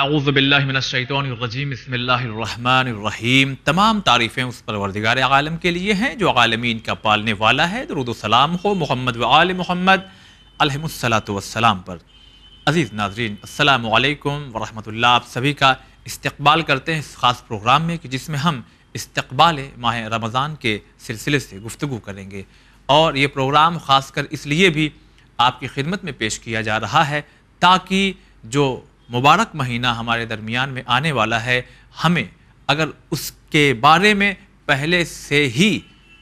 आउज़बिल्लिमिनशैतरजीम तमाम तारीफ़ें उस परवरदिगार आलम के लिए हैं जो आलमीन का पालने वाला है दरुदोसलाम हो मोहम्मद व आल मोहम्मद अलहमसलातम पर अज़ीज़ नाजरीन अल्लाम वरहमल आप सभी का इस्तबाल करते हैं इस ख़ास प्रोग्राम में कि जिसमें हम इस्तबाल माह रमज़ान के सिलसिले से गुफ्तु करेंगे और ये प्रोग्राम ख़ास कर इसलिए भी आपकी खिदमत में पेश किया जा रहा है ताकि जो मुबारक महीना हमारे दरमियान में आने वाला है हमें अगर उसके बारे में पहले से ही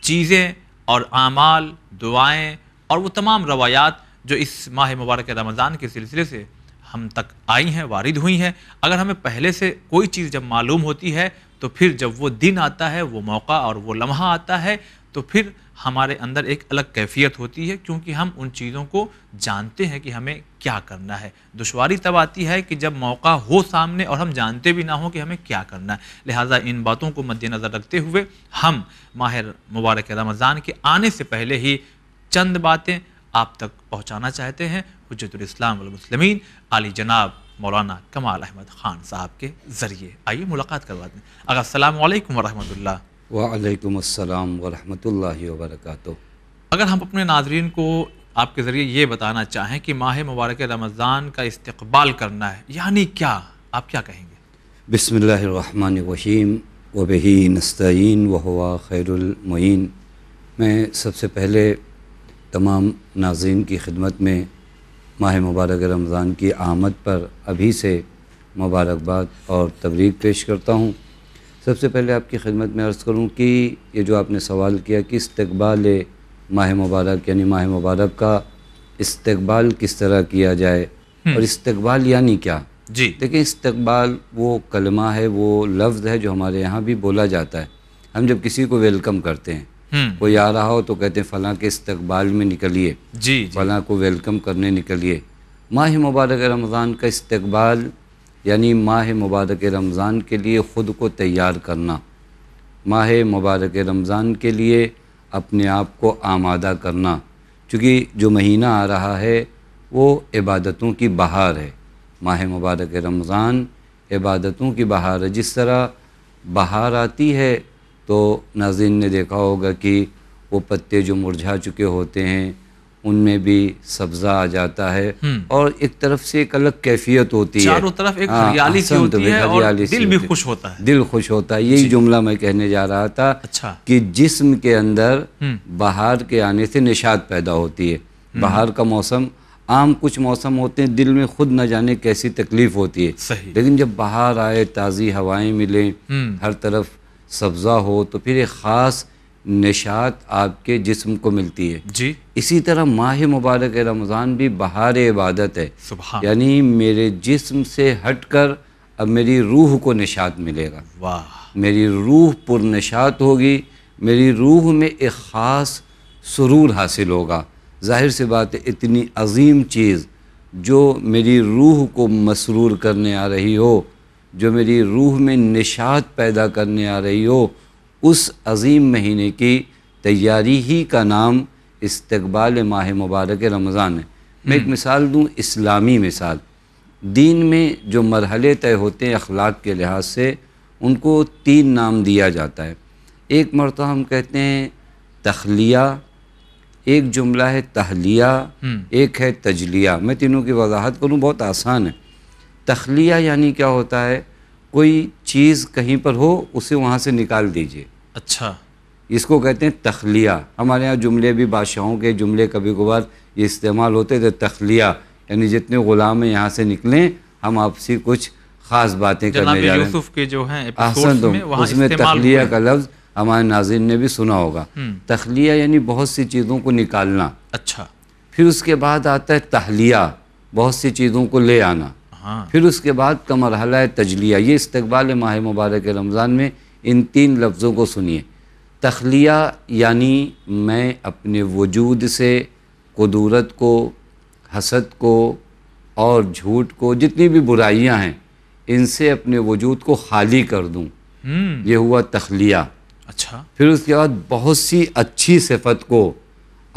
चीज़ें और आमाल दुआएं और वो तमाम रवायात जो इस माह मुबारक रमज़ान के सिलसिले से हम तक आई हैं वारिद हुई हैं अगर हमें पहले से कोई चीज़ जब मालूम होती है तो फिर जब वो दिन आता है वो मौका और वो लम्हा आता है तो फिर हमारे अंदर एक अलग कैफियत होती है क्योंकि हम उन चीज़ों को जानते हैं कि हमें क्या करना है दुशारी तब आती है कि जब मौका हो सामने और हम जानते भी ना हो कि हमें क्या करना है लिहाजा इन बातों को मद्देनज़र रखते हुए हम माह मुबारक रमज़ान के आने से पहले ही चंद बातें आप तक पहुँचाना चाहते हैं हजरतलाम मुसलमिन आली जनाब मौलाना कमाल अहमद ख़ान साहब के ज़रिए आइए मुलाकात करवा दें अगर अल्लाम वरहमल वालेकुम अस्सलाम वरहमतुल्लाहि वबरकातुहू अगर हम अपने नाजरन को आपके ज़रिए ये बताना चाहें कि माह मुबारक रमज़ान का इस्तबाल करना है यानी क्या आप क्या कहेंगे बसमीम वही नस्तीन हुआ खैरमीन मैं सबसे पहले तमाम नाजीन की खिदमत में माह मुबारक रमज़ान की आमद पर अभी से मुबारकबाद और तबरीक पेश करता हूँ सबसे पहले आपकी खिदमत में अर्ज़ करूँ कि ये जो आपने सवाल किया कि इस्तबाल माह मुबारक यानी माह मुबारक का इस्तबाल किस तरह किया जाए हम्म। और इस्तबाल यानी क्या जी देखिए इस्तबाल वो कलमा है वो लफ्ज़ है जो हमारे यहाँ भी बोला जाता है हम जब किसी को वेलकम करते हैं हम्म। कोई आ रहा हो तो कहते हैं फ़लाँ के इस्तबाल में निकलिए जी, जी। फ़लाँ को वेलकम करने निकलिए माह मुबारक रमज़ान का इस्तबाल यानी माह मुबारक रमज़ान के लिए ख़ुद को तैयार करना माह मुबारक रमज़ान के लिए अपने आप को आमादा करना क्योंकि जो महीना आ रहा है वो इबादतों की बहार है माह मुबारक रमज़ान इबादतों की बहार है जिस तरह बहार आती है तो नाजिन ने देखा होगा कि वो पत्ते जो मुरझा चुके होते हैं उनमें भी सब्जा आ जाता है हम्म। और एक तरफ से एक अलग कैफियत होती चारों है चारों तरफ एक हाँ, हरियाली सी होती है और दिल भी खुश होता है दिल खुश होता है यही जुमला मैं कहने जा रहा था अच्छा कि जिस्म के अंदर हम्म। बाहर के आने से निशात पैदा होती है हम्म। बाहर का मौसम आम कुछ मौसम होते हैं दिल में खुद न जाने कैसी तकलीफ होती है सही। लेकिन जब बाहर आए ताज़ी हवाएं मिलें हर तरफ सब्ज़ा हो तो फिर एक ख़ास निशात आपके जिस्म को मिलती है जी इसी तरह माह मुबारक रमज़ान भी बहार इबादत है यानी मेरे जिस्म से हट कर अब मेरी रूह को निशात मिलेगा वाह मेरी रूह पुरनिशात होगी मेरी रूह में एक ख़ास सुरूर हासिल होगा जाहिर सी बात है इतनी अजीम चीज़ जो मेरी रूह को मसरूर करने आ रही हो जो मेरी रूह में निशात पैदा करने आ रही हो उस अजीम महीने की तैयारी ही का नाम इस्तबाल माह मुबारक रमज़ान है मैं एक हम्म। मिसाल दूँ इस्लामी मिसाल दीन में जो मरहले तय होते हैं अखलाक के लिहाज से उनको तीन नाम दिया जाता है एक मरतब हम कहते हैं तखलिया एक जुमला है तहलिया हम्म। एक है तजलिया मैं तीनों की वजाहत करूँ बहुत आसान है तखलिया यानी क्या होता है कोई चीज़ कहीं पर हो उसे वहाँ से निकाल दीजिए अच्छा इसको कहते हैं तखलिया हमारे यहाँ जुमले भी बादशाहों के जुमले कभी कभार ये इस्तेमाल होते थे तखलिया यानी जितने ग़ुलाम यहाँ से निकलें हम आपसी कुछ ख़ास बातें करने जा रहे हैं के जो हैं तो उसमें तखलिया का लफ्ज़ हमारे नाजिन ने भी सुना होगा हम्म। तखलिया यानी बहुत सी चीज़ों को निकालना अच्छा फिर उसके बाद आता है तहलिया बहुत सी चीज़ों को ले आना हाँ। फिर उसके बाद का मरहला तजलिया ये इस्तबाल माह मुबारक रमज़ान में इन तीन लफ्ज़ों को सुनिए तखलिया यानी मैं अपने वजूद से कदूरत को हसद को और झूठ को जितनी भी बुराइयां हैं इनसे अपने वजूद को खाली कर दूं हम्म। ये हुआ तखलिया अच्छा फिर उसके बाद बहुत सी अच्छी सिफत को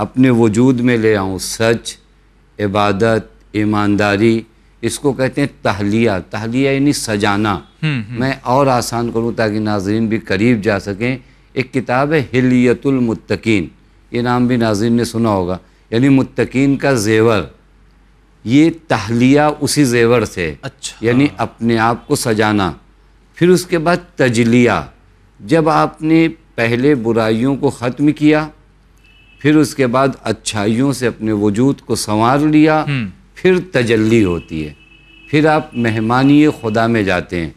अपने वजूद में ले आऊँ सच इबादत ईमानदारी इसको कहते हैं तहलिया तहलिया यानी सजाना हम्म, हम्म। मैं और आसान करूँ ताकि नाजरीन भी करीब जा सकें एक किताब है हिलियतुलमतकीन ये नाम भी नाजरीन ने सुना होगा यानी मुतकीन का जेवर ये तहलिया उसी जेवर से अच्छा यानी अपने आप को सजाना फिर उसके बाद तजलिया जब आपने पहले बुराइयों को ख़त्म किया फिर उसके बाद अच्छाइयों से अपने वजूद को संवार लिया हम्म। फिर तजल्ली होती है फिर आप मेहमानी खुदा में जाते हैं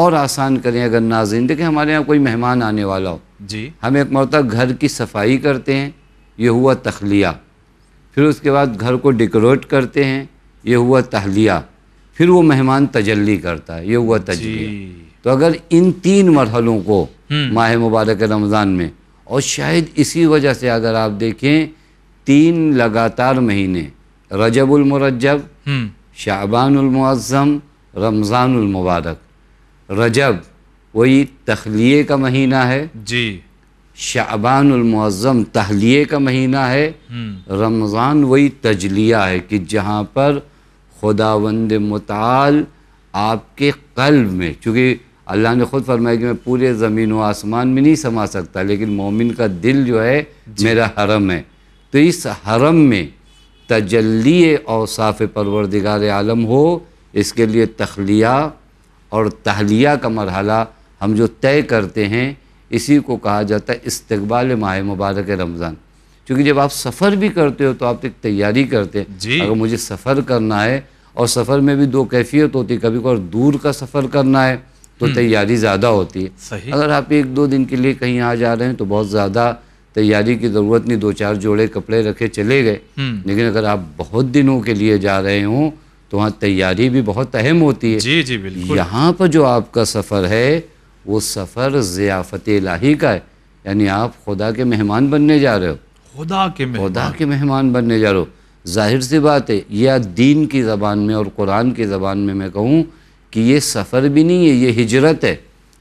और आसान करें अगर नाजिन देखें हमारे यहाँ कोई मेहमान आने वाला हो जी हम एक मरतबा घर की सफाई करते हैं यह हुआ तखलिया फिर उसके बाद घर को डेकोरेट करते हैं यह हुआ तहलिया फिर वो मेहमान तजल्ली करता है ये हुआ तजलिया तो अगर इन तीन मरहलों को हम्म। माह मुबारक रमज़ान में और शायद इसी वजह से अगर आप देखें तीन लगातार महीने रजबुलमरजब हम्म। शाबानमज़म रमज़ानमबारक रजब वही तखलिए का महीना है जी शाबानमज़म तहलिए का महीना है हम्म। रमज़ान वही तजलिया है कि जहाँ पर खुदावंद मताल आपके कल्ब में चूँकि अल्लाह ने ख़ुद फरमाया कि मैं पूरे ज़मीन व आसमान में नहीं समा सकता लेकिन मोमिन का दिल जो है मेरा हरम है तो इस हरम में तजल्ली और साफ़ परवरदिगार आलम हो इसके लिए तखलिया और तहलिया का मरहला हम जो तय करते हैं इसी को कहा जाता है इस्तबाल माह मुबारक रमज़ान क्योंकि जब आप सफ़र भी करते हो तो आप एक तैयारी करते हैं अगर मुझे सफ़र करना है और सफ़र में भी दो कैफियत होती है कभी कभार दूर का सफ़र करना है तो हम्म। तैयारी ज़्यादा होती है अगर आप एक दो दिन के लिए कहीं आ जा रहे हैं तो बहुत ज़्यादा तैयारी की ज़रूरत नहीं दो चार जोड़े कपड़े रखे चले गए हम्म। लेकिन अगर आप बहुत दिनों के लिए जा रहे हों तो वहाँ तैयारी भी बहुत अहम होती है जी जी बिल्कुल यहाँ पर जो आपका सफ़र है वो सफ़र ज़ियाफ़त लाही का है यानी आप खुदा के मेहमान बनने जा रहे हो खुदा के खुदा के मेहमान बनने जा रहे हो जाहिर सी बात है या दीन की ज़बान में और कुरान की ज़बान में मैं कहूँ कि ये सफ़र भी नहीं है ये हिजरत है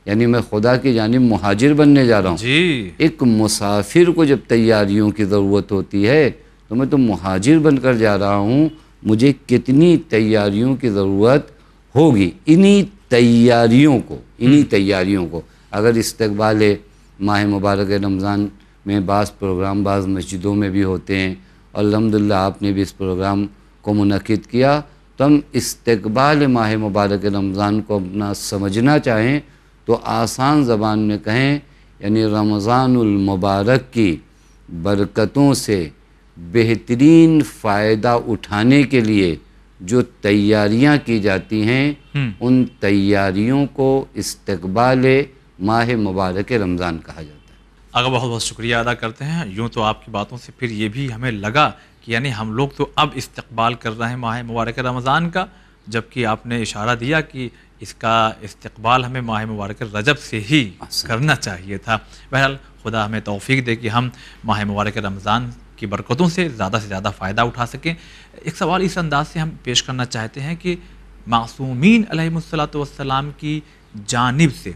यानी मैं खुदा की जानब महाजिर बनने जा रहा हूँ एक मुसाफिर को जब तैयारियों की ज़रूरत होती है तो मैं तो महाजिर बनकर जा रहा हूँ मुझे कितनी तैयारियों की ज़रूरत होगी इन्हीं तैयारियों को इन्हीं हम्म। तैयारियों को अगर इस्तबाल माह मुबारक रमज़ान में बास प्रोग्राम बाज़ मस्जिदों में भी होते हैं और अलहमदिल्ला आपने भी इस प्रोग्राम को मनद किया तो हम इस्तबाल माह मुबारक रमज़ान को अपना समझना चाहें तो आसान ज़बान में कहें यानी रमज़ानमबारक की बरकतों से बेहतरीन फ़ायदा उठाने के लिए जो तैयारियां की जाती हैं हम्म। उन तैयारियों को इस्तबाल माह मुबारक रमज़ान कहा जाता है अगर बहुत बहुत शुक्रिया अदा करते हैं यूँ तो आपकी बातों से फिर ये भी हमें लगा कि यानी हम लोग तो अब इस्तकबाल कर रहे हैं माह मुबारक रमज़ान का जबकि आपने इशारा दिया कि इसका इस्तबाल हमें माह मुबारक रजब से ही करना चाहिए था बहरहाल खुदा हमें तोफ़ी दे कि हम माह मुबारक रमज़ान की बरकतों से ज़्यादा से ज़्यादा फ़ायदा उठा सकें एक सवाल इस अंदाज से हम पेश करना चाहते हैं कि मासूमिन सलाम की जानब से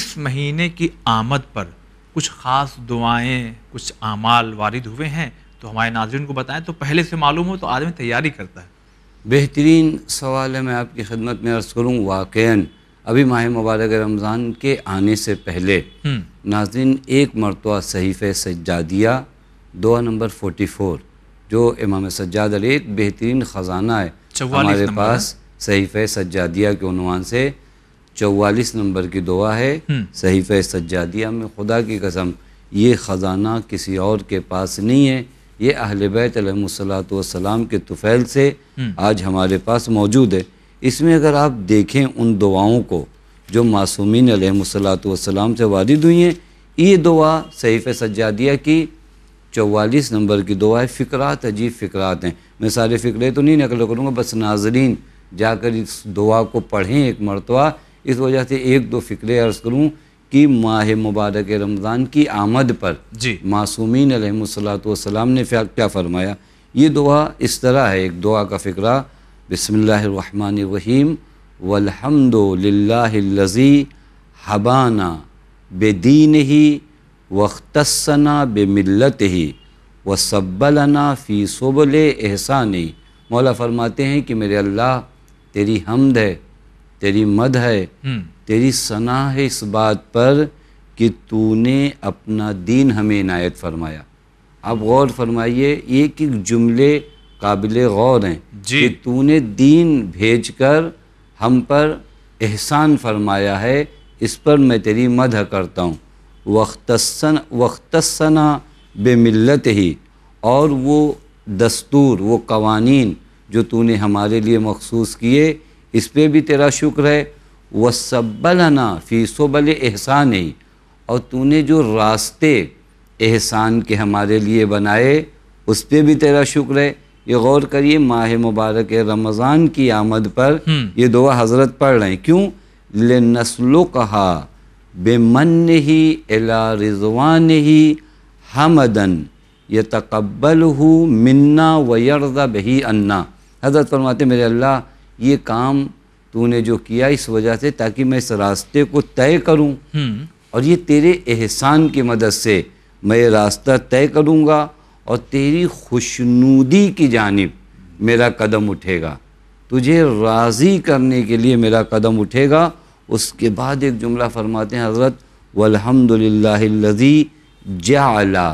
इस महीने की आमद पर कुछ ख़ास दुआएं कुछ आमाल वारिद हुए हैं तो हमारे नाजरन को बताएं तो पहले से मालूम हो तो आदमी तैयारी करता है बेहतरीन सवाल है मैं आपकी खदमत में अर्ज़ करूँ वाक़ अभी माह मुबारक रमज़ान के आने से पहले हम्म। नाजिन एक मरतबा सहीफ़ सज्जादिया दुआ नंबर फोटी फोर जो इमाम सज्जाद अली एक बेहतरीन ख़जाना है हमारे पास सहीफ़ सज्जादिया के उनवान से चौवालीस नंबर की दुआ है हम्म। सहीफ़ सज्जादिया में खुदा की कसम ये ख़जाना किसी और के पास नहीं है ये अहल बैत सलाम के तुफ़ैल से हम्म। आज हमारे पास मौजूद है इसमें अगर आप देखें उन दुआओं को जो मासूमिन सलाम से वारिद हुई हैं ये दुआ सहीफ़ सज्जादिया की चौवालीस नंबर की दुआ है फ़िक्रात अजीब फ़िक्रात हैं मैं सारे फ़िक्रे तो नहीं नकल करूँगा बस नाजरीन जाकर इस दुआ को पढ़ें एक मरतबा इस वजह से एक दो फ़िक्रे अर्ज़ करूँ की माह मुबारक रमज़ान की आमद पर जी मासूमिन सलाम ने क्या फरमाया ये दुआ इस तरह है एक दुआ का बसमान रहीम वलहमदिल्लाजी हबाना बेदीन ही बे मिलत ही व सब्बलना फ़ी सबल ही मौला फरमाते हैं कि मेरे अल्लाह तेरी हमद है तेरी मद है हम्म। तेरी सना है इस बात पर कि तूने अपना दीन हमें इनायत फरमाया आप गौर फरमाइए एक एक जुमले काबिल गौर हैं कि तूने दीन भेज कर हम पर एहसान फरमाया है इस पर मैं तेरी मदह करता हूँ वक्तसन वक्तसना बेमिलत ही और वो दस्तूर वो कवानीन जो तूने हमारे लिए मखसूस किए इस पर भी तेरा शुक्र है वसबलना फ़ी सबल एहसान और तूने जो रास्ते एहसान के हमारे लिए बनाए उस पर भी तेरा शुक्र है ये गौर करिए माह मुबारक रमज़ान की आमद पर हम्म। ये दुआ हज़रत पढ़ रहे हैं क्यों ले नस्लो कहा बेमन ही अला रिजवान ही हमदन ये तकबल हो मन्ना व यर्जा बही अन्ना हज़रत फरमाते मेरे अल्लाह ये काम तूने जो किया इस वजह से ताकि मैं इस रास्ते को तय करूं हम्म। और ये तेरे एहसान की मदद से मैं ये रास्ता तय करूंगा और तेरी खुशनूदी की जानब मेरा कदम उठेगा तुझे राज़ी करने के लिए मेरा कदम उठेगा उसके बाद एक जुमला फरमाते हैं हज़रत वलहमदिल्लाजी जाला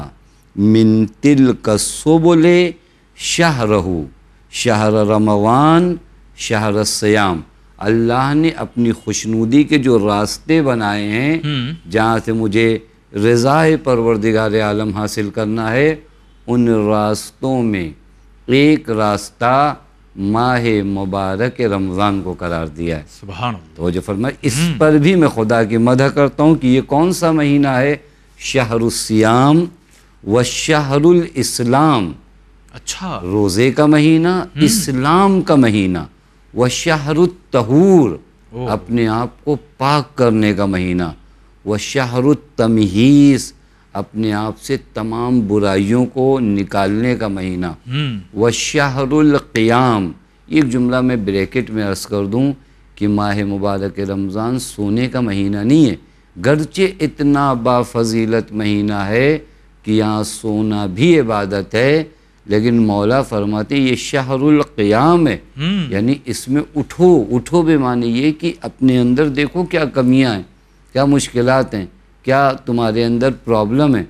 मिन तिल बोले शाहरहू शाहर रमवान शाहर सयाम अल्लाह ने अपनी खुशनुदी के जो रास्ते बनाए हैं हम्म। जहाँ से मुझे रज़ा परवरदिगार आलम हासिल करना है उन रास्तों में एक रास्ता माह मुबारक रमज़ान को करार दिया है सुबह तो जो फरमा इस हम्म। पर भी मैं खुदा की मदह करता हूँ कि ये कौन सा महीना है शहरुस्याम व शहरुल इस्लाम अच्छा रोज़े का महीना हम्म। इस्लाम का महीना व शाहरुतहूर अपने आप को पाक करने का महीना व तमहीस अपने आप से तमाम बुराइयों को निकालने का महीना हम्म। व शाहरुलक़याम एक जुमला मैं ब्रैकेट में अर्ज़ कर दूँ कि माह मुबारक रमज़ान सोने का महीना नहीं है गरचे इतना बाफजीलत महीना है कि यहाँ सोना भी इबादत है लेकिन मौला फरमाते ये शाहरुलक़याम है हम्म। यानी इसमें उठो उठो बे माने ये कि अपने अंदर देखो क्या कमियां हैं क्या मुश्किल हैं क्या तुम्हारे अंदर प्रॉब्लम है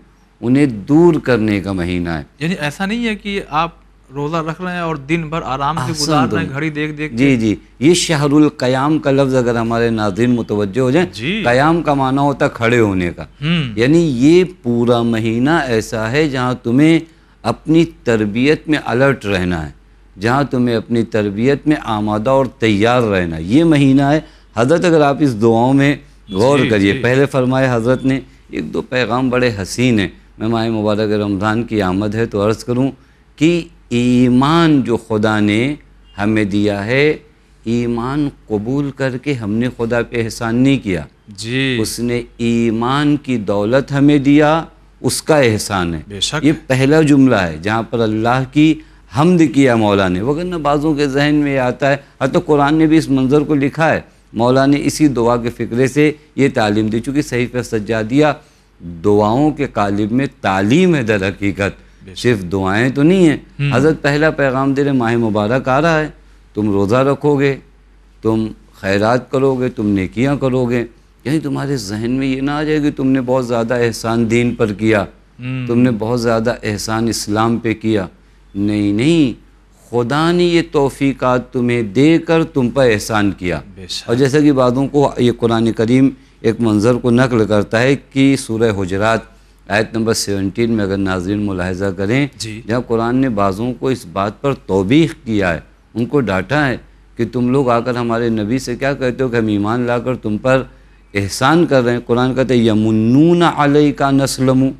उन्हें दूर करने का महीना है यानी ऐसा नहीं है कि आप रोज़ा रख रहे हैं और दिन भर आराम से गुजार रहे तो हैं घड़ी देख देख जी जी ये शहरुल कयाम का लफ्ज़ अगर हमारे नाजिन मुतवजह हो जाए कयाम का माना होता खड़े होने का हम्म। यानी ये पूरा महीना ऐसा है जहाँ तुम्हें अपनी तरबियत में अलर्ट रहना है जहाँ तुम्हें अपनी तरबियत में आमादा और तैयार रहना ये महीना है हज़रत अगर आप इस दुआओं में गौर करिए पहले फरमाए हज़रत ने एक दो पैगाम बड़े हसीन हैं मैं माए मुबारक रमज़ान की आमद है तो अर्ज़ करूँ कि ईमान जो खुदा ने हमें दिया है ईमान कबूल करके हमने खुदा पे एहसान नहीं किया जी उसने ईमान की दौलत हमें दिया उसका एहसान है ये पहला जुमला है जहाँ पर अल्लाह की हमद किया मौला ने वगरना बाज़ों के जहन में आता है हाँ तो कुरान ने भी इस मंज़र को लिखा है मौला ने इसी दुआ के फ़िक्रे से ये तालीम दी चूँकि सही पर सज्जा दिया दुआओं के कालिब में तालीम है दर हकीकत सिर्फ दुआएँ तो नहीं हैं हम्म। हज़रत पहला पैगाम दे रहे माह मुबारक आ रहा है तुम रोज़ा रखोगे तुम खैरात करोगे तुम नेकियां करोगे कहीं तुम्हारे जहन में ये ना आ जाए कि तुमने बहुत ज़्यादा एहसान दीन पर किया हम्म। तुमने बहुत ज़्यादा एहसान इस्लाम पे किया नहीं नहीं खुदा ने ये तोफ़ीक़ात तुम्हें दे कर तुम पर एहसान किया और जैसा कि बातों को ये कुरान करीम एक मंज़र को नकल करता है कि सूर्य हजरात आयत नंबर सेवनटीन में अगर नाजरन मुलाहजा करें जहाँ कुरान ने बाज़ों को इस बात पर तोबीख किया है उनको डांटा है कि तुम लोग आकर हमारे नबी से क्या कहते हो कि हम ईमान लाकर तुम पर एहसान कर रहे हैं कुरान कहते हैं यमुनून अलई का नसलमू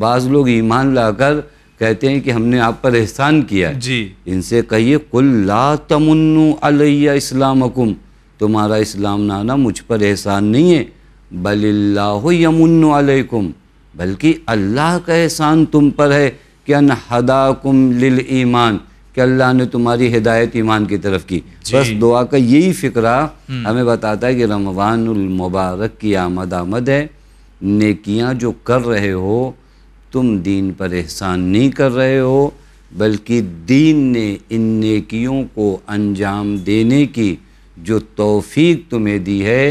बाज़ लोग ईमान लाकर कहते हैं कि हमने आप पर एहसान किया जी इनसे कहिए कुल ला तमन्नु अलैया इस्लाम तुम्हारा इस्लाम नाना मुझ पर एहसान नहीं है बल्ला यमुन्नु अलैकुम बल्कि अल्लाह का एहसान तुम पर है कि अन हदाकुम लिल ईमान कि अल्लाह ने तुम्हारी हिदायत ईमान की तरफ की बस दुआ का यही फ़िक्रा हम्म। हमें बताता है कि रमवानमबारक की आमद आमद है नकियाँ जो कर रहे हो तुम दीन पर एहसान नहीं कर रहे हो बल्कि दीन ने इन नेकियों को अंजाम देने की जो तोफ़ी तुम्हें दी है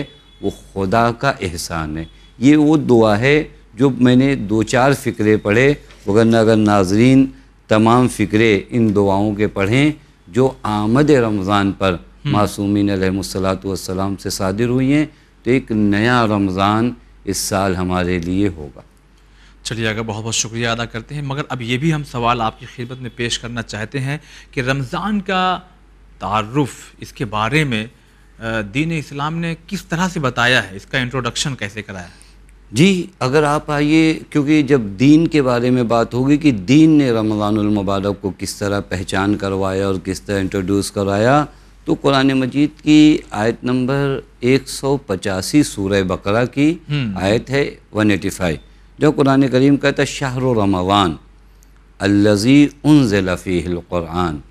वो खुदा का एहसान है ये वो दुआ है जो मैंने दो चार फ़िक्रे पढ़े वगरना अगर नाजरीन तमाम फ़िक्रे इन दुआओं के पढ़ें जो आमद रमज़ान पर हम्म। मासूमिन सलाम से सादिर हुई हैं तो एक नया रमज़ान इस साल हमारे लिए होगा चलिए आगे बहुत बहुत शुक्रिया अदा करते हैं मगर अब ये भी हम सवाल आपकी खिदमत में पेश करना चाहते हैं कि रमज़ान का तारफ़ इसके बारे में दीन इस्लाम ने किस तरह से बताया है इसका इंट्रोडक्शन कैसे कराया है जी अगर आप आइए क्योंकि जब दीन के बारे में बात होगी कि दीन ने रमज़ानमबारक को किस तरह पहचान करवाया और किस तरह इंट्रोड्यूस करवाया तो कुरान मजीद की आयत नंबर एक सौ पचासी सूर्य बकरा की हम्म। आयत है वन एटी फाइव जो कुरान करीम कहता है शाहर रमवान अल्लज़ी उन ज़ीफ़ीक़ुरान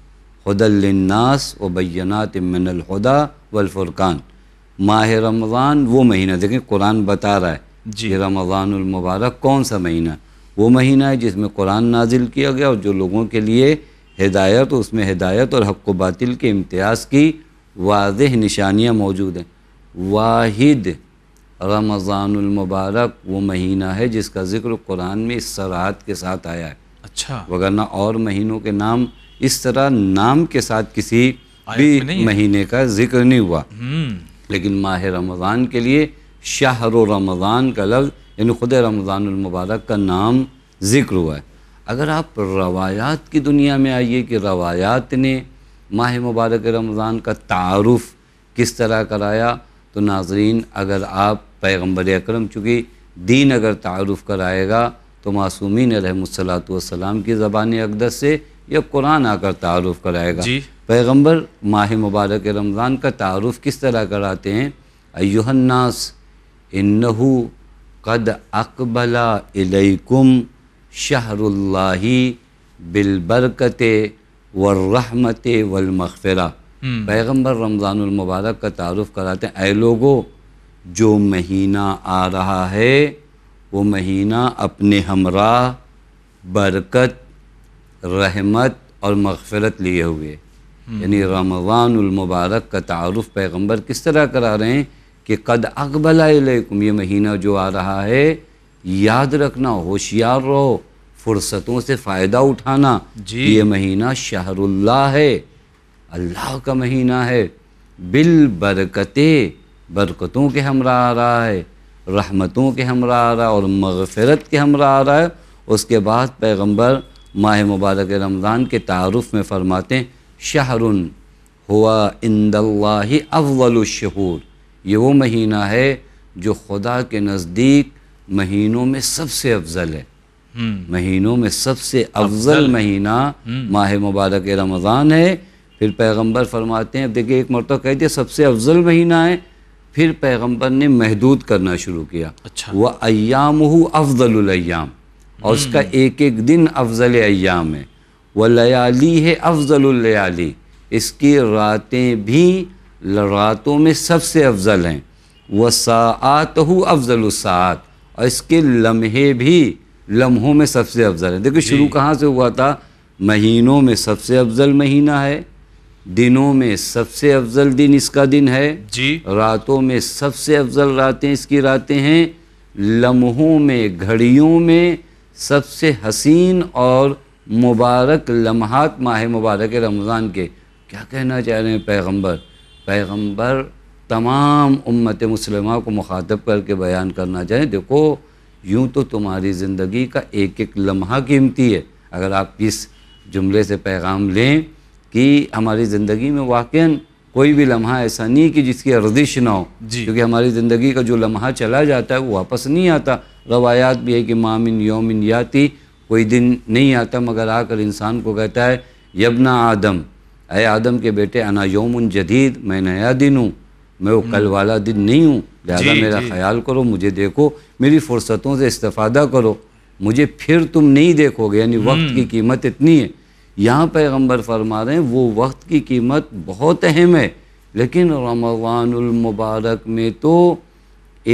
हदलनास वबैनात मिनलहदा वलफ़ुरक़ान माह रमज़ान वो महीना देखें कुरान बता रहा है जी रमज़ानमबारक कौन सा महीना वो महीना है जिसमें कुरान नाजिल किया गया और जो लोगों के लिए हिदायत उसमें हिदायत और हक़ बातिल के इम्तियाज़ की वाज निशानियाँ मौजूद हैं वाहिद रमज़ानमबारक वो महीना है जिसका ज़िक्र कुरान में इस सराहत के साथ आया है अच्छा वगरना और महीनों के नाम इस तरह नाम के साथ किसी भी महीने का जिक्र नहीं हुआ हम्म। लेकिन माह रमज़ान के लिए शाहर रमज़ान का लफ्ज़ यानी ख़ुद रमज़ानमबारक का नाम ज़िक्र हुआ है अगर आप रवायात की दुनिया में आइए कि रवायात ने माह मुबारक रमज़ान का तारफ़ किस तरह कराया तो नाजरीन अगर आप पैगम्बर अक्रम चूँकि दीन अगर तारफ़ कराएगा तो मासूमिन रहमसलाम की ज़बान अकदस से या कुरान आकर तारफ़ कराएगा पैगम्बर माह मुबारक रमज़ान का तारफ़ किस तरह कराते हैं अयुहन्नास इन्नहु कद अकबला इलैकुम शहरुल्लाही बिलबरकत वर्रहमते वलमफ़रा पैगम्बर रमज़ानमबारक का तारफ़ कराते हैं ऐ लोगो जो महीना आ रहा है वो महीना अपने हमरा बरकत रहमत और मगफ़रत लिए हुए यानी रमज़ानमबारक का तारफ़ पैगम्बर किस तरह करा रहे हैं कि कद अकबला ये महीना जो आ रहा है याद रखना होशियार रहो फुर्सतों से फ़ायदा उठाना जी ये महीना शहरुल्ला है अल्लाह का महीना है बिल बरकते बरकतों के हमरा आ रहा है रहमतों के हमरा आ रहा है और मगफ़रत के हमरा आ रहा है उसके बाद पैगंबर माह मुबारक रमज़ान के तारफ़ में फ़रमाते हैं शहरुन हुआ इंदल्ला अव्वल शहूर ये वो महीना है जो खुदा के नज़दीक महीनों में सबसे अफजल है हम्म। महीनों में सबसे अफजल महीना हम्म। माह मुबारक रमज़ान है फिर पैगंबर फरमाते हैं देखिए एक मरतब कह दिया सबसे अफजल महीना है फिर पैगंबर ने महदूद करना शुरू किया अच्छा वह अयाम हो अफजलयाम और उसका हम्म। एक एक दिन अफजल अयाम है वह लयाली है अफजलयाली इसकी रातें भी रातों में सबसे अफजल हैं व सात हो अफजल सात और इसके लम्हे भी लम्हों में सबसे अफजल है देखो शुरू कहाँ से हुआ था महीनों में सबसे अफजल महीना है दिनों में सबसे अफजल दिन इसका दिन है जी रातों में सबसे अफजल रातें इसकी रातें हैं लम्हों में घड़ियों में सबसे हसीन और मुबारक लम्हात माह मुबारक रमज़ान के क्या कहना चाह रहे हैं पैगंबर पैगम्बर तमाम उम्मत मुसलमान को मुखातब करके बयान करना चाहें देखो यूँ तो तुम्हारी ज़िंदगी का एक एक लम्हा कीमती है अगर आप इस जुमले से पैगाम लें कि हमारी ज़िंदगी में वाक़ कोई भी लम्हा ऐसा नहीं कि जिसकी अर्जिश ना हो क्योंकि हमारी ज़िंदगी का जो लम्हा चला जाता है वो वापस नहीं आता रवायात भी है कि मामिन योमिन याती कोई दिन नहीं आता मगर आकर इंसान को कहता है यबना आदम अय आदम के बेटे अना योम जदीद मैं नया दिन हूँ मैं वो हम्म। कल वाला दिन नहीं हूँ लिहाजा मेरा ख्याल करो मुझे देखो मेरी फुर्सतों से इस्तफ़ादा करो मुझे फिर तुम नहीं देखोगे यानी वक्त हम्म। की कीमत इतनी है यहाँ पैगम्बर फरमा रहे हैं वो वक्त की कीमत बहुत अहम है लेकिन रमवानमबारक में तो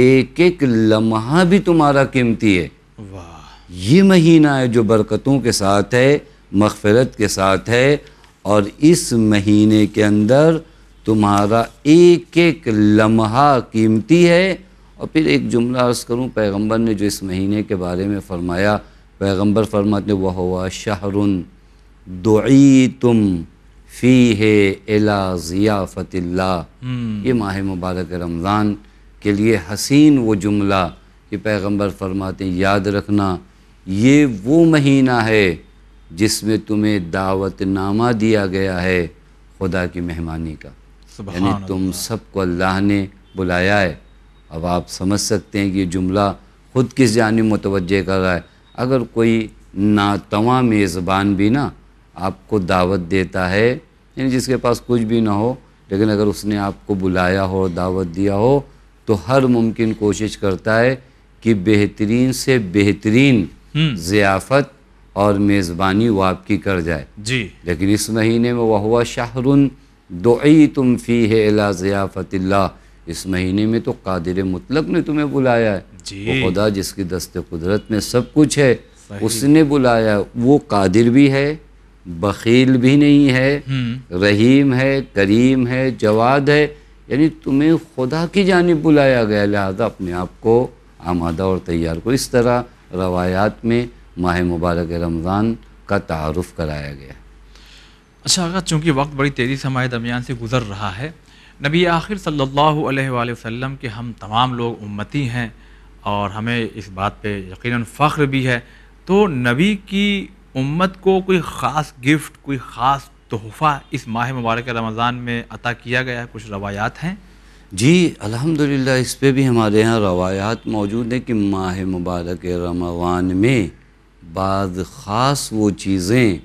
एक एक लम्हा भी तुम्हारा कीमती है वाह ये महीना है जो बरकतों के साथ है मगफरत के साथ है और इस महीने के अंदर तुम्हारा एक एक लम्हा कीमती है और फिर एक जुमला अर्ज़ करूँ पैगंबर ने जो इस महीने के बारे में फ़रमाया पैगंबर फरमाते वह हुआ शाहरुन दुई तुम फ़ी है एला फ़तिल्ला हम्म। ये माह मुबारक रमज़ान के लिए हसीन वो जुमला कि पैगंबर फरमाते याद रखना ये वो महीना है जिसमें तुम्हें दावतनामा दिया गया है खुदा की मेहमानी का यानी तुम सबको अल्लाह ने बुलाया है अब आप समझ सकते हैं कि जुमला ख़ुद किस जानी मुतवजह कर रहा है अगर कोई नातवा मेज़बान भी ना आपको दावत देता है यानी जिसके पास कुछ भी ना हो लेकिन अगर उसने आपको बुलाया हो दावत दिया हो तो हर मुमकिन कोशिश करता है कि बेहतरीन से बेहतरीन हम्म। ज़ियाफ़त और मेज़बानी वो आपकी कर जाए जी लेकिन इस महीने में वह हुआ शाहरुन दोई तुम फ़ी है अला ज़ियाफ़तिल्ला इस महीने में तो कादिर मुतलक ने तुम्हें बुलाया है वो खुदा जिसकी दस्त कुदरत में सब कुछ है उसने बुलाया वो कादिर भी है बखील भी नहीं है हम्म। रहीम है करीम है जवाद है यानी तुम्हें खुदा की जानब बुलाया गया लिहाजा अपने आप को आमादा और तैयार को इस तरह रवायात में माह मुबारक रमज़ान का तारफ़ कराया गया अच्छा अगर चूँकि वक्त बड़ी तेज़ी से हमारे दरमियान से गुज़र रहा है नबी आखिर सल्लल्लाहु अलैहि वसल्लम के हम तमाम लोग उम्मती हैं और हमें इस बात पे यकीनन फ़ख्र भी है तो नबी की उम्मत को कोई ख़ास गिफ्ट कोई ख़ास तोहफ़ा इस माह मुबारक रमज़ान में अता किया गया है कुछ रवायात हैं जी अल्हम्दुलिल्लाह इस पर भी हमारे यहाँ रवायात मौजूद हैं कि माह मुबारक रमज़ान में बाद ख़ास वो चीज़ें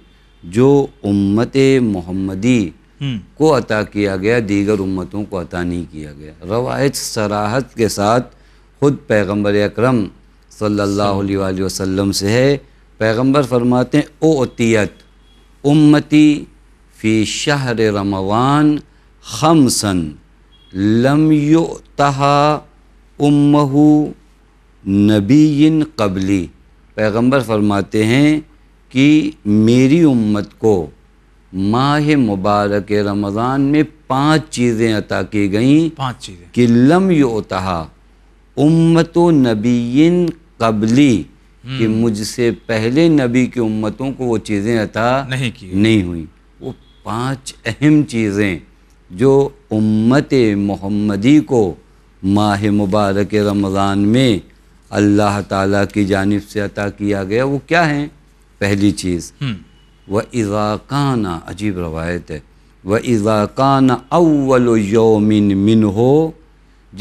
जो उम्मत मोहम्मदी हम्म। को अता किया गया दीगर उम्मतों को अता नहीं किया गया रवायत सराहत के साथ ख़ुद पैगम्बर अक्रम सल्लल्लाहु अलैहि वसल्लम से है पैगम्बर फरमाते हैं ओ अतीत उम्मती फ़ी शहर रमवान खमसन लम युतहा उम्महू नबीन कबली पैगंबर फरमाते हैं कि मेरी उम्मत को माह मुबारक रमज़ान में पांच चीज़ें अता की गईं पांच चीज़ें कि लम योतहा उम्मत नबीन कबली कि हम्म। मुझसे पहले नबी की उम्मतों को वो चीज़ें अता नहीं की नहीं हुई वो पांच अहम चीज़ें जो उम्मत मोहम्मदी को माह मुबारक रमज़ान में अल्लाह ताला की जानब से अता किया गया वो क्या है पहली चीज़ हम्म। व इज़ाकाना अजीब रवायत है व इज़ाकाना अव्वल यौमिन मिन हो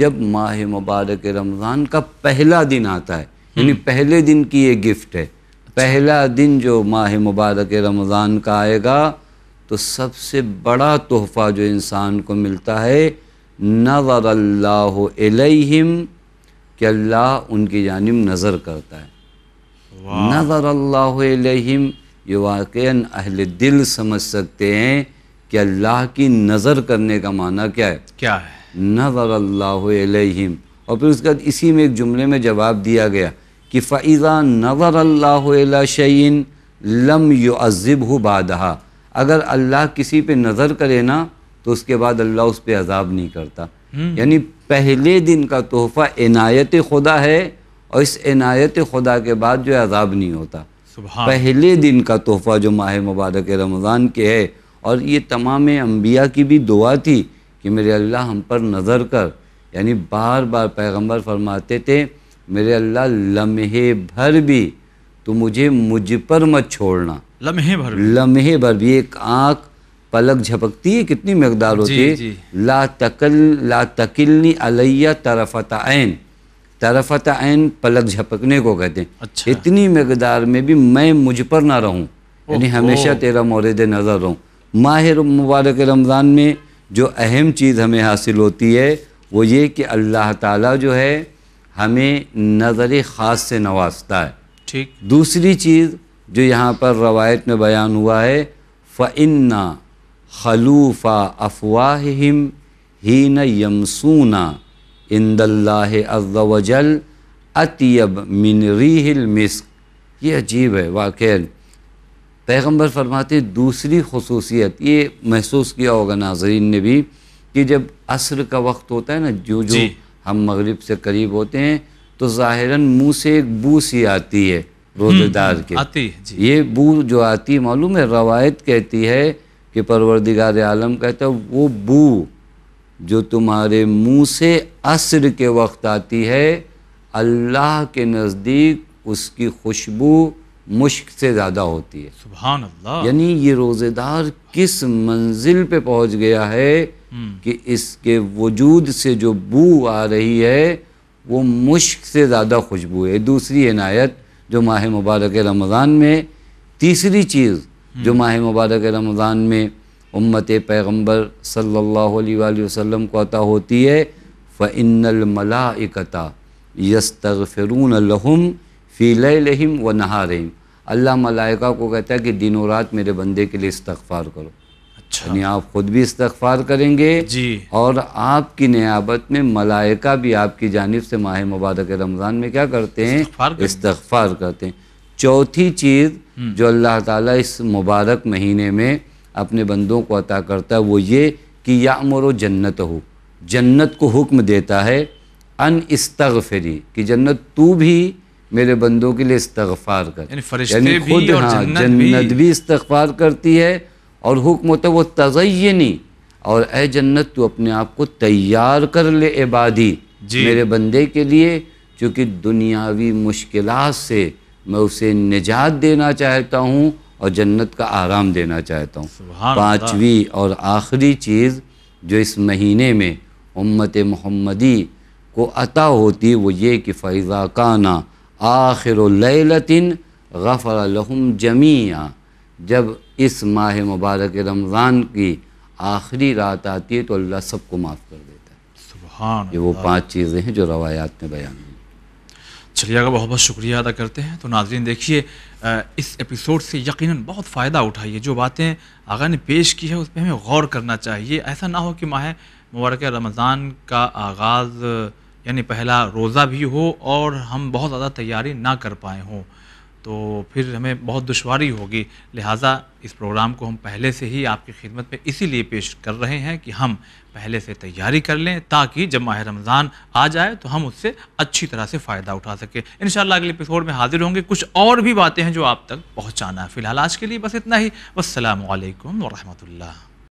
जब माह मुबारक रमज़ान का पहला दिन आता है हम्म। यानी पहले दिन की ये गिफ्ट है अच्छा। पहला दिन जो माह मुबारक रमज़ान का आएगा तो सबसे बड़ा तोहफ़ा जो इंसान को मिलता है नज़र अल्लाह कि अल्लाह उनकी जानब नज़र करता है नज़र अल्लाम ये वाक़ अहल दिल समझ सकते हैं कि अल्लाह की नज़र करने का माना क्या है क्या है नज़र अल्लाम और फिर उसके बाद इसी में एक जुमले में जवाब दिया गया कि फ़ैज़ा नज़र अल्लाह लम युअब हो बादहा अगर अल्लाह किसी पे नज़र करे ना तो उसके बाद अल्लाह उस पर अजाब नहीं करता हम्म। यानी पहले दिन का तोहफ़ा इनायत खुदा है और इस इनायत खुदा के बाद जो अजाब नहीं होता पहले दिन का तोहफ़ा जो माह मुबारक रमज़ान के है और ये तमाम अम्बिया की भी दुआ थी कि मेरे अल्लाह हम पर नज़र कर यानी बार बार पैगंबर फरमाते थे मेरे अल्लाह लम्हे भर भी तो मुझे मुझ पर मत छोड़ना लम्हे भर लम्हे भर भी एक आँख पलक झपकती है कितनी मकदार होती है ला तकल ला तकिलनी अलैया तरफत आन तरफत आन पलक झपकने को कहते हैं अच्छा। इतनी मकदार में भी मैं मुझ पर ना रहूं यानी हमेशा तेरा मोरद नज़र रहूं माहिर मुबारक रमज़ान में जो अहम चीज़ हमें हासिल होती है वो ये कि अल्लाह ताला जो है हमें नज़र ख़ास से नवाजता है ठीक दूसरी चीज़ जो यहाँ पर रवायत में बयान हुआ है फ़न्ना खलूफ़ा अफवाहम ही न यमसूना इंदल्लाजल अतयब मिन रीहिल मिस्क ये अजीब है वाक़ पैगम्बर फरमाते दूसरी खसूसियत ये महसूस किया होगा नाजरीन ने भी कि जब असर का वक्त होता है ना जो जो हम मगरब से करीब होते हैं तो ज़ाहिरा मुँह से एक बू सी आती है हम्म, रोजेदार हम्म, के आती है ये बू जो आती है मालूम है रवायत कहती है कि परवरदिगार आलम कहते हैं वो बू जो तुम्हारे मुंह से असर के वक्त आती है अल्लाह के नज़दीक उसकी खुशबू मुश्क से ज़्यादा होती है अल्लाह यानी ये रोज़ेदार किस मंजिल पे पहुंच गया है हम्म। कि इसके वजूद से जो बू आ रही है वो मुश्क से ज़्यादा खुशबू है दूसरी इनायत जो माह मुबारक रमज़ान में तीसरी चीज़ हम्म। जो माह मुबारक रमज़ान में उम्मत पैगम्बर सल्ला वसम को अता होती है फ़िनल मलाइकता लहम फ़ी लहम व नहारहम अल्लाह मलाइका को कहता है कि दिनों रात मेरे बंदे के लिए इस्तफ़ार करो अच्छा यानी आप ख़ुद भी इस्तफ़ार करेंगे जी और आपकी नियाबत में मलाइका भी आपकी जानब से माह मुबारक रमज़ान में क्या करते हैं इस्तफ़ार करते हैं चौथी चीज़ हम्म। जो अल्लाह ताला इस मुबारक महीने में अपने बंदों को अता करता है वो ये कि यामर जन्नत हो जन्नत को हुक्म देता है अन इस्तगफरी कि जन्नत तू भी मेरे बंदों के लिए इस्तगफार कर यानी खुद हाँ जन्नत भी इस्तगफार करती है और हुक्म होता है वो तजयनी और ए जन्नत तू अपने आप को तैयार कर ले इबादी मेरे बंदे के लिए चूँकि दुनियावी मुश्किल से मैं उसे निजात देना चाहता हूँ और जन्नत का आराम देना चाहता हूँ पाँचवीं और आखिरी चीज़ जो इस महीने में उम्मत मोहम्मदी को अता होती वो ये कि फ़ैज़ा काना आखिर लतिन गफ़र लहम जमिया जब इस माह मुबारक रमज़ान की आखिरी रात आती है तो अल्लाह सबको माफ़ कर देता है ये वो पाँच चीज़ें हैं जो रवायात में बयान चलिए अगर बहुत बहुत शुक्रिया अदा करते हैं तो नाजरीन देखिए इस एपिसोड से यकीनन बहुत फ़ायदा उठाइए जो बातें आगा ने पेश की है उस पर हमें गौर करना चाहिए ऐसा ना हो कि माह मुबारक रमज़ान का आगाज़ यानी पहला रोज़ा भी हो और हम बहुत ज़्यादा तैयारी ना कर पाए हों तो फिर हमें बहुत दुशारी होगी लिहाजा इस प्रोग्राम को हम पहले से ही आपकी खिदमत में इसीलिए पेश कर रहे हैं कि हम पहले से तैयारी कर लें ताकि जब माह रमज़ान आ जाए तो हम उससे अच्छी तरह से फ़ायदा उठा सकें इन अगले एपिसोड में हाजिर होंगे कुछ और भी बातें हैं जो आप तक पहुँचाना है फ़िलहाल आज के लिए बस इतना ही वालकम वरहमल्ला